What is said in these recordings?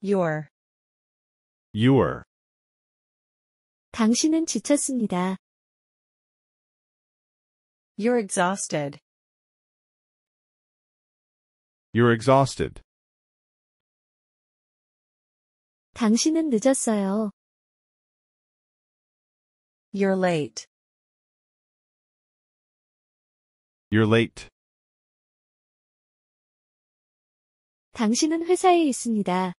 your your 당신은 지쳤습니다. You're exhausted. You're exhausted. 당신은 늦었어요. You're late. You're late. 당신은 회사에 있습니다.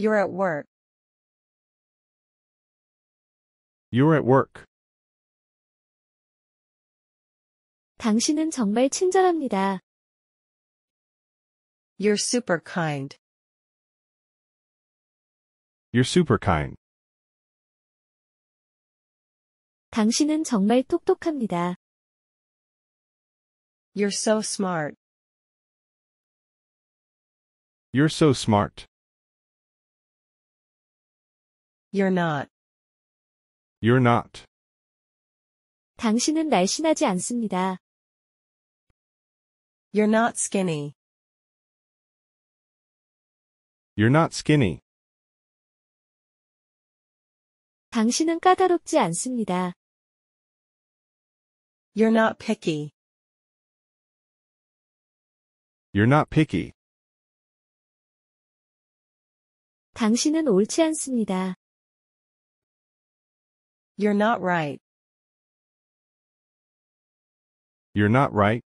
You're at work. You're at work. 당신은 정말 친절합니다. You're super kind. You're super kind. 당신은 정말 똑똑합니다. You're so smart. You're so smart. You're not. You're not. 당신은 날씬하지 않습니다. You're not skinny. You're not skinny. 당신은 까다롭지 않습니다. You're not picky. You're not picky. 당신은 옳지 않습니다. You're not right. You're not right.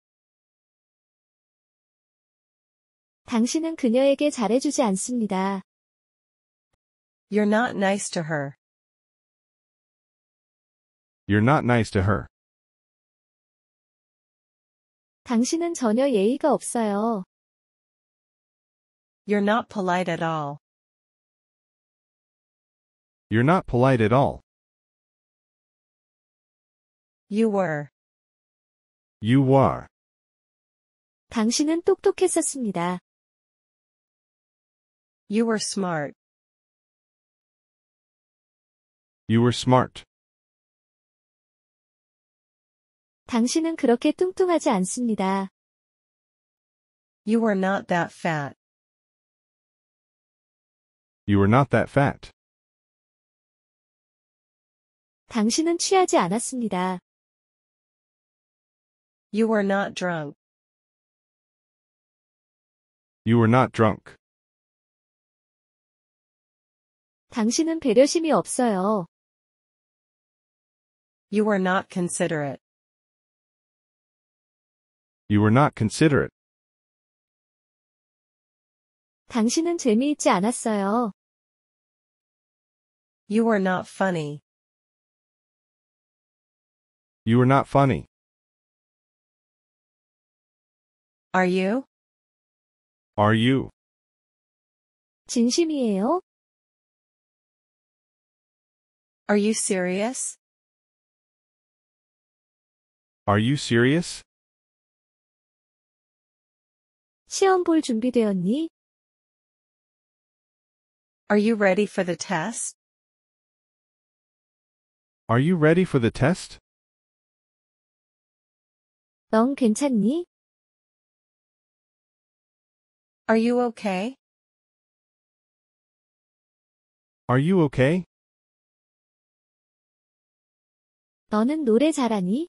당신은 그녀에게 잘해주지 않습니다. You're not nice to her. You're not nice to her. 당신은 전혀 예의가 없어요. You're not polite at all. You're not polite at all. You were. You are. 당신은 똑똑했었습니다. You were smart. You were smart. 당신은 그렇게 뚱뚱하지 않습니다. You were not that fat. You were not that fat. 당신은 취하지 않았습니다. You were not drunk. You were not drunk. 당신은 배려심이 없어요. You were not considerate. You were not considerate. 당신은 재미있지 않았어요. You were not funny. You were not funny. Are you? Are you? 진심이에요? Are you serious? Are you serious? 시험 볼 준비되었니? Are you ready for the test? Are you ready for the test? 넌 괜찮니? Are you okay? Are you okay? 너는 노래 잘하니?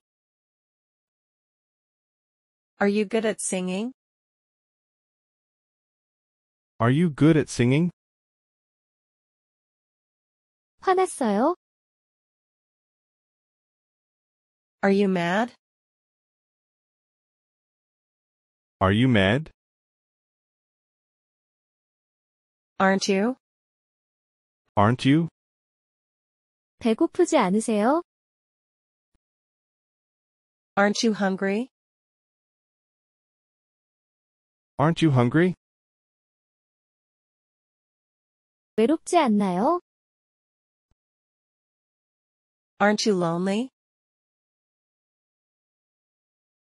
Are you good at singing? Are you good at singing? 화났어요? Are you mad? Are you mad? Aren't you? Aren't you? 배고프지 않으세요? Aren't you hungry? Aren't you hungry? 외롭지 않나요? Aren't you lonely?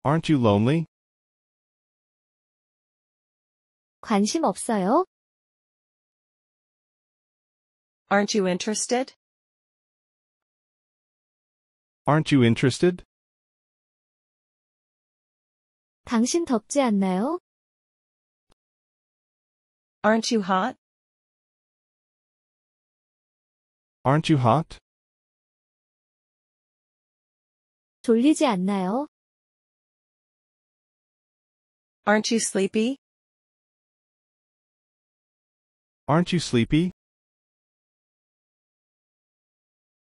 Aren't you lonely? 관심 없어요? Aren't you interested? Aren't you interested? 당신 덥지 않나요? Aren't you hot? Aren't you hot? 졸리지 않나요? Aren't you sleepy? Aren't you sleepy?